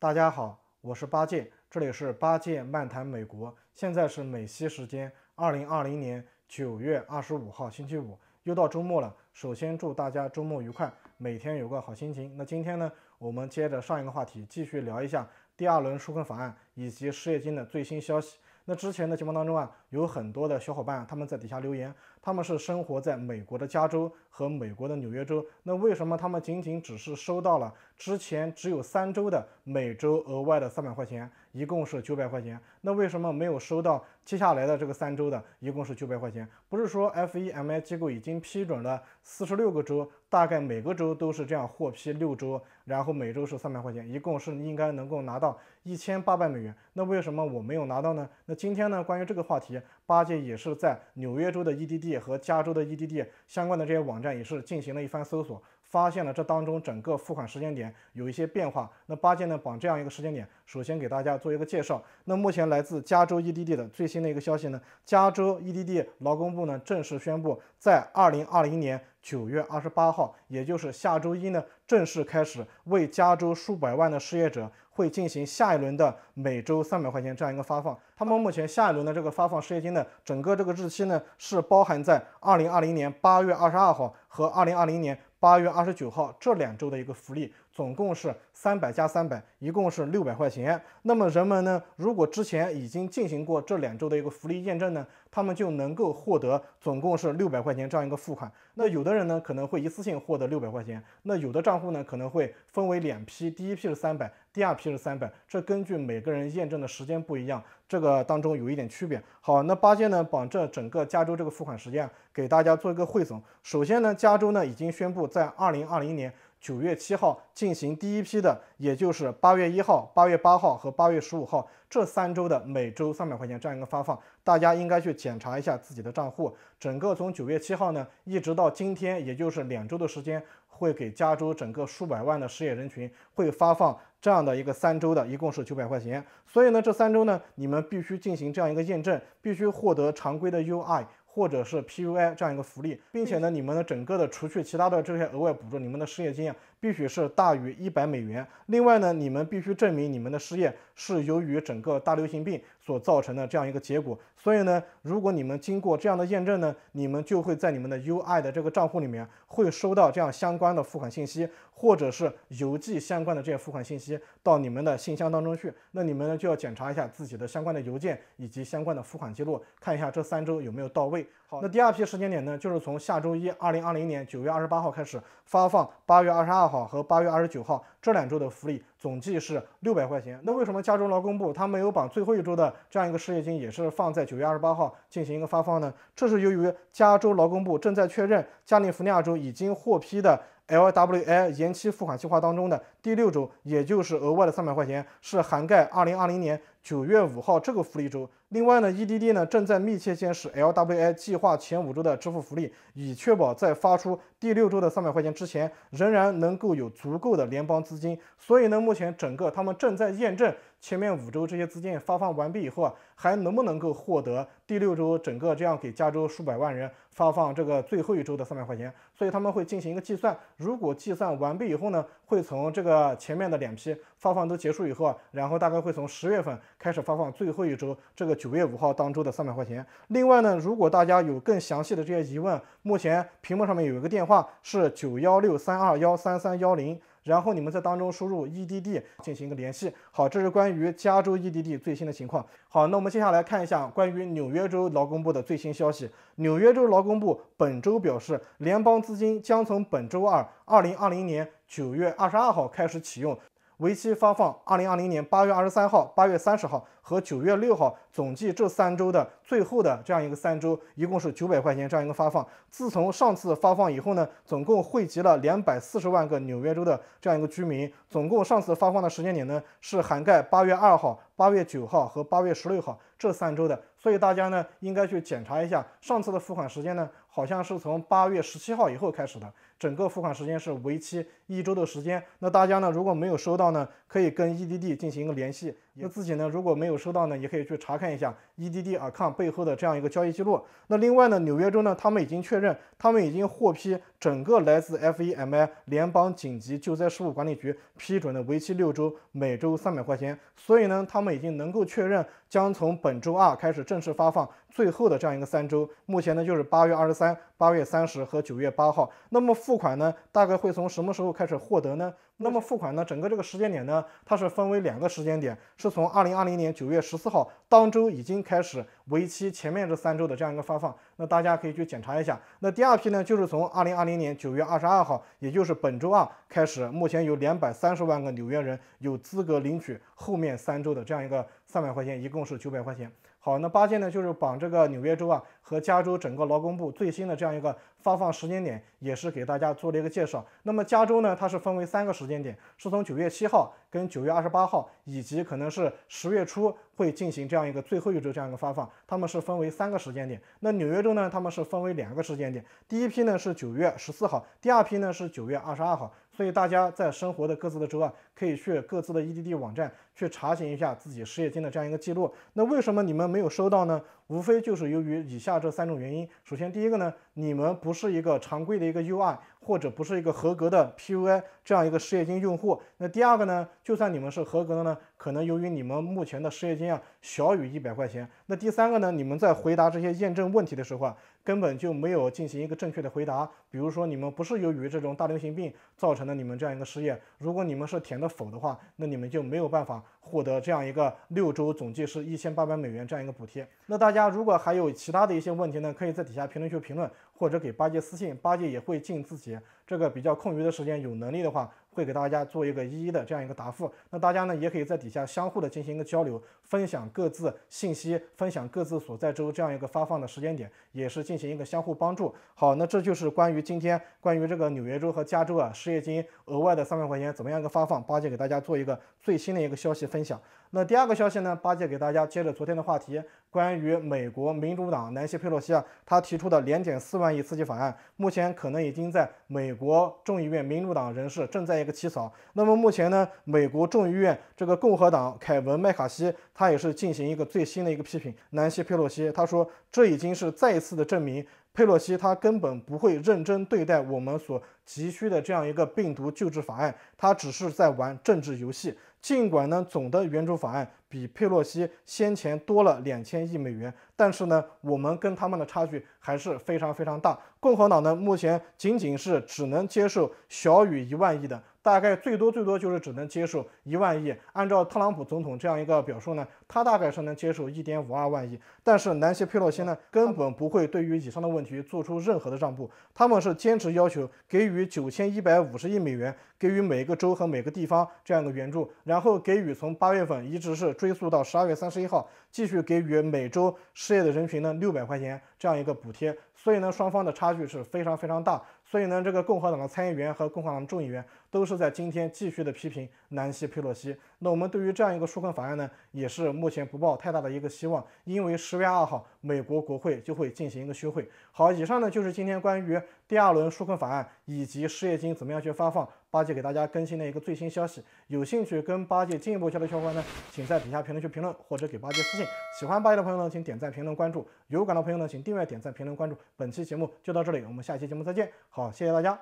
大家好，我是八戒，这里是八戒漫谈美国。现在是美西时间二零二零年九月二十五号星期五，又到周末了。首先祝大家周末愉快，每天有个好心情。那今天呢，我们接着上一个话题，继续聊一下第二轮纾困法案以及失业金的最新消息。那之前的节目当中啊，有很多的小伙伴他们在底下留言，他们是生活在美国的加州和美国的纽约州。那为什么他们仅仅只是收到了之前只有三周的？每周额外的三百块钱，一共是九百块钱。那为什么没有收到接下来的这个三周的，一共是九百块钱？不是说 F E M I 机构已经批准了四十六个周，大概每个周都是这样获批六周，然后每周是三百块钱，一共是应该能够拿到一千八百美元。那为什么我没有拿到呢？那今天呢，关于这个话题，八戒也是在纽约州的 E D D 和加州的 E D D 相关的这些网站也是进行了一番搜索。发现了这当中整个付款时间点有一些变化。那八戒呢，把这样一个时间点，首先给大家做一个介绍。那目前来自加州 E D D 的最新的一个消息呢，加州 E D D 劳工部呢正式宣布，在二零二零年九月二十八号，也就是下周一呢，正式开始为加州数百万的失业者会进行下一轮的每周三百块钱这样一个发放。他们目前下一轮的这个发放失业金呢，整个这个日期呢是包含在二零二零年八月二十二号和二零二零年。八月二十九号这两周的一个福利总共是三百加三百，一共是六百块钱。那么人们呢，如果之前已经进行过这两周的一个福利验证呢，他们就能够获得总共是六百块钱这样一个付款。那有的人呢可能会一次性获得六百块钱，那有的账户呢可能会分为两批，第一批是三百。第二批是三百，这根据每个人验证的时间不一样，这个当中有一点区别。好，那八戒呢，把这整个加州这个付款时间给大家做一个汇总。首先呢，加州呢已经宣布在二零二零年九月七号进行第一批的，也就是八月一号、八月八号和八月十五号这三周的每周三百块钱这样一个发放。大家应该去检查一下自己的账户，整个从九月七号呢，一直到今天，也就是两周的时间，会给加州整个数百万的失业人群会发放这样的一个三周的，一共是九百块钱。所以呢，这三周呢，你们必须进行这样一个验证，必须获得常规的 UI 或者是 PUI 这样一个福利，并且呢，你们的整个的除去其他的这些额外补助，你们的失业金必须是大于一百美元。另外呢，你们必须证明你们的失业是由于整个大流行病。所造成的这样一个结果，所以呢，如果你们经过这样的验证呢，你们就会在你们的 U I 的这个账户里面会收到这样相关的付款信息，或者是邮寄相关的这些付款信息到你们的信箱当中去。那你们呢就要检查一下自己的相关的邮件以及相关的付款记录，看一下这三周有没有到位。好，那第二批时间点呢，就是从下周一，二零二零年九月二十八号开始发放八月二十二号和八月二十九号。这两周的福利总计是六百块钱。那为什么加州劳工部他没有把最后一周的这样一个失业金也是放在九月二十八号进行一个发放呢？这是由于加州劳工部正在确认加利福尼亚州已经获批的 l w a 延期付款计划当中的。第六周，也就是额外的三百块钱，是涵盖二零二零年九月五号这个福利周。另外呢，E D D 呢正在密切监视 L W I 计划前五周的支付福利，以确保在发出第六周的三百块钱之前，仍然能够有足够的联邦资金。所以呢，目前整个他们正在验证前面五周这些资金发放完毕以后啊，还能不能够获得第六周整个这样给加州数百万人发放这个最后一周的三百块钱。所以他们会进行一个计算，如果计算完毕以后呢，会从这个。呃，前面的两批发放都结束以后啊，然后大概会从十月份开始发放最后一周这个九月五号当周的三百块钱。另外呢，如果大家有更详细的这些疑问，目前屏幕上面有一个电话是九幺六三二幺三三幺零。然后你们在当中输入 EDD 进行一个联系。好，这是关于加州 EDD 最新的情况。好，那我们接下来看一下关于纽约州劳工部的最新消息。纽约州劳工部本周表示，联邦资金将从本周二，二零二零年九月二十二号开始启用，为期发放二零二零年八月二十三号、八月三十号。和九月六号，总计这三周的最后的这样一个三周，一共是九百块钱这样一个发放。自从上次发放以后呢，总共汇集了两百四十万个纽约州的这样一个居民。总共上次发放的时间点呢，是涵盖八月二号、八月九号和八月十六号这三周的。所以大家呢，应该去检查一下上次的付款时间呢，好像是从八月十七号以后开始的。整个付款时间是为期一周的时间。那大家呢，如果没有收到呢，可以跟 EDD 进行一个联系。那自己呢？如果没有收到呢，也可以去查看一下。E.D.D. 尔康背后的这样一个交易记录。那另外呢，纽约州呢，他们已经确认，他们已经获批整个来自 F.E.M.I. 联邦紧急救灾事务管理局批准的为期六周，每周三百块钱。所以呢，他们已经能够确认，将从本周二开始正式发放最后的这样一个三周。目前呢，就是八月二十三、八月三十和九月八号。那么付款呢，大概会从什么时候开始获得呢？那么付款呢，整个这个时间点呢，它是分为两个时间点，是从二零二零年九月十四号当周已经。开始为期前面这三周的这样一个发放，那大家可以去检查一下。那第二批呢，就是从二零二零年九月二十二号，也就是本周二开始，目前有两百三十万个纽约人有资格领取后面三周的这样一个三百块钱，一共是九百块钱。好，那八件呢，就是绑这个纽约州啊和加州整个劳工部最新的这样一个发放时间点，也是给大家做了一个介绍。那么加州呢，它是分为三个时间点，是从九月七号跟九月二十八号，以及可能是十月初会进行这样一个最后一周这样一个发放，他们是分为三个时间点。那纽约州呢，他们是分为两个时间点，第一批呢是九月十四号，第二批呢是九月二十二号。所以大家在生活的各自的州啊，可以去各自的 EDD 网站去查询一下自己失业金的这样一个记录。那为什么你们没有收到呢？无非就是由于以下这三种原因。首先，第一个呢，你们不是一个常规的一个 UI，或者不是一个合格的 p u a 这样一个失业金用户。那第二个呢，就算你们是合格的呢，可能由于你们目前的失业金啊小于一百块钱。那第三个呢，你们在回答这些验证问题的时候啊，根本就没有进行一个正确的回答。比如说，你们不是由于这种大流行病造成的你们这样一个失业，如果你们是填的否的话，那你们就没有办法。获得这样一个六周总计是一千八百美元这样一个补贴。那大家如果还有其他的一些问题呢，可以在底下评论区评论，或者给八戒私信，八戒也会尽自己这个比较空余的时间，有能力的话会给大家做一个一一的这样一个答复。那大家呢也可以在底下相互的进行一个交流，分享各自信息，分享各自所在州这样一个发放的时间点，也是进行一个相互帮助。好，那这就是关于今天关于这个纽约州和加州啊失业金额外的三百块钱怎么样一个发放，八戒给大家做一个。最新的一个消息分享，那第二个消息呢？八戒给大家接着昨天的话题，关于美国民主党南希佩洛西啊，他提出的连点四万亿刺激法案，目前可能已经在美国众议院民主党人士正在一个起草。那么目前呢，美国众议院这个共和党凯文麦卡锡，他也是进行一个最新的一个批评，南希佩洛西，他说这已经是再一次的证明，佩洛西他根本不会认真对待我们所急需的这样一个病毒救治法案，他只是在玩政治游戏。尽管呢，总的援助法案比佩洛西先前多了两千亿美元，但是呢，我们跟他们的差距还是非常非常大。共和党呢，目前仅仅是只能接受小于一万亿的，大概最多最多就是只能接受一万亿。按照特朗普总统这样一个表述呢，他大概是能接受一点五二万亿，但是南希佩洛西呢，根本不会对于以上的问题做出任何的让步，他们是坚持要求给予九千一百五十亿美元，给予每个州和每个地方这样一个援助。然后给予从八月份一直是追溯到十二月三十一号，继续给予每周失业的人群呢六百块钱这样一个补贴。所以呢，双方的差距是非常非常大。所以呢，这个共和党的参议员和共和党众议员都是在今天继续的批评南希佩洛西。那我们对于这样一个纾困法案呢，也是目前不抱太大的一个希望，因为十月二号美国国会就会进行一个休会。好，以上呢就是今天关于第二轮纾困法案以及失业金怎么样去发放，八戒给大家更新的一个最新消息。有兴趣跟八戒进一步交流相关呢，请在底下评论区评论或者给八戒私信。喜欢八戒的朋友呢，请点赞、评论、关注。有感的朋友呢，请订阅、点赞、评论、关注。本期节目就到这里，我们下期节目再见。好，谢谢大家。